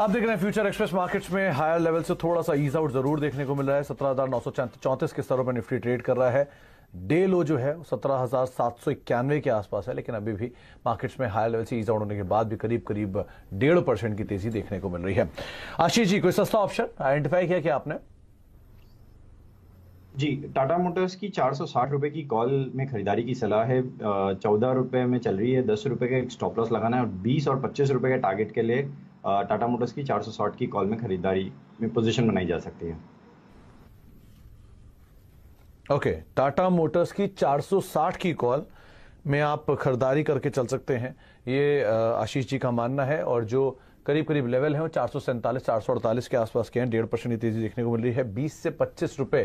आप देख रहे हैं फ्यूचर एक्सप्रेस मार्केट्स में हायर लेवल से थोड़ा सा ईज आउट जरूर देखने को मिल रहा है सत्रह हजार नौ सौ चौंतीस के स्तरों पर निफ्टी ट्रेड कर रहा है डे लो जो है सत्रह हजार सात सौ इक्यानवे के आसपास है लेकिन अभी भी मार्केट्स में हायर लेवल से ईज आउट होने के बाद भी करीब करीब डेढ़ परसेंट की तेजी देखने को मिल रही है आशीष जी कोई सस्ता ऑप्शन आइडेंटिफाई किया क्या आपने जी टाटा मोटर्स की चार सौ साठ रुपए की कॉल में खरीदारी की सलाह है चौदह रुपए में चल रही है दस रुपए का स्टॉप लॉस लगाना है और बीस और पच्चीस रुपए के टारगेट के लिए टाटा मोटर्स की चार सौ की कॉल में खरीदारी में पोजीशन बनाई जा सकती है ओके टाटा मोटर्स की 460 की कॉल में आप खरीदारी करके चल सकते हैं ये आशीष जी का मानना है और जो करीब करीब लेवल है चार सौ सैंतालीस चार सौ अड़तालीस के आसपास के हैं डेढ़ परसेंट की तेजी देखने को मिल रही है बीस से पच्चीस रुपए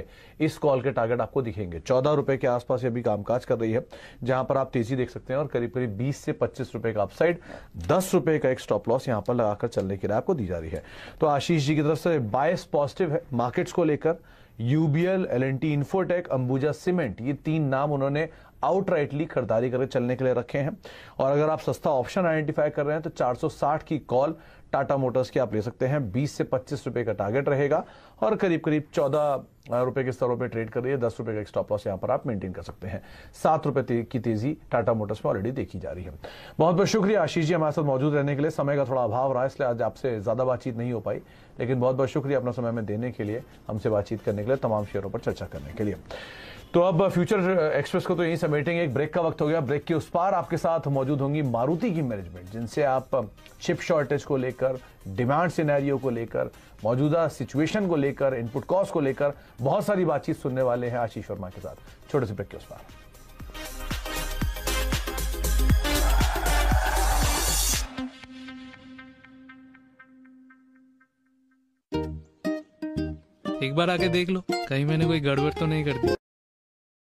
इस कॉल के टारगेट आपको दिखेंगे चौदह रुपए के आसपास अभी कामकाज कर रही है जहां पर आप तेजी देख सकते हैं और करीब करीब बीस से पच्चीस रुपए का अपसाइड दस रुपए का एक स्टॉप लॉस यहां पर लगाकर चलने की राय आपको दी जा रही है तो आशीष जी की तरफ से बायस पॉजिटिव है मार्केट्स को लेकर UBL L N T infotech Ambuja cement ये तीन नाम उन्होंने आउटराइटली खरीदारी करके चलने के लिए रखे हैं और अगर आप सस्ता ऑप्शन आइडेंटिफाई कर रहे हैं तो 460 की कॉल टाटा मोटर्स की आप ले सकते हैं 20 से 25 रुपए का टारगेट रहेगा और करीब करीब चौदह रुपए के स्तरों पर ट्रेड करिए दस रुपए का स्टॉप लॉस यहां पर आप मेंटेन कर सकते हैं सात रुपए की तेजी टाटा मोटर्स में ऑलरेडी देखी जा रही है बहुत बहुत शुक्रिया आशीष जी हमारे साथ मौजूद रहने के लिए समय का थोड़ा अभाव रहा इसलिए आज आपसे ज्यादा बातचीत नहीं हो पाई लेकिन बहुत बहुत शुक्रिया अपना समय में देने के लिए हमसे बातचीत करने के लिए तमाम शेयरों पर चर्चा करने के लिए तो अब फ्यूचर एक्सप्रेस को तो यही समेटेंगे एक ब्रेक का वक्त हो गया ब्रेक के उस पार आपके साथ मौजूद होंगी मारुति की मैनेजमेंट जिनसे आप चिप शॉर्टेज को लेकर डिमांड सिनेरियो को लेकर मौजूदा सिचुएशन को लेकर इनपुट कॉस्ट को लेकर बहुत सारी बातचीत सुनने वाले हैं आशीष वर्मा के साथ छोटे से ब्रेक के उस पार एक बार आके देख लो कहीं मैंने कोई गड़बड़ तो नहीं कर दी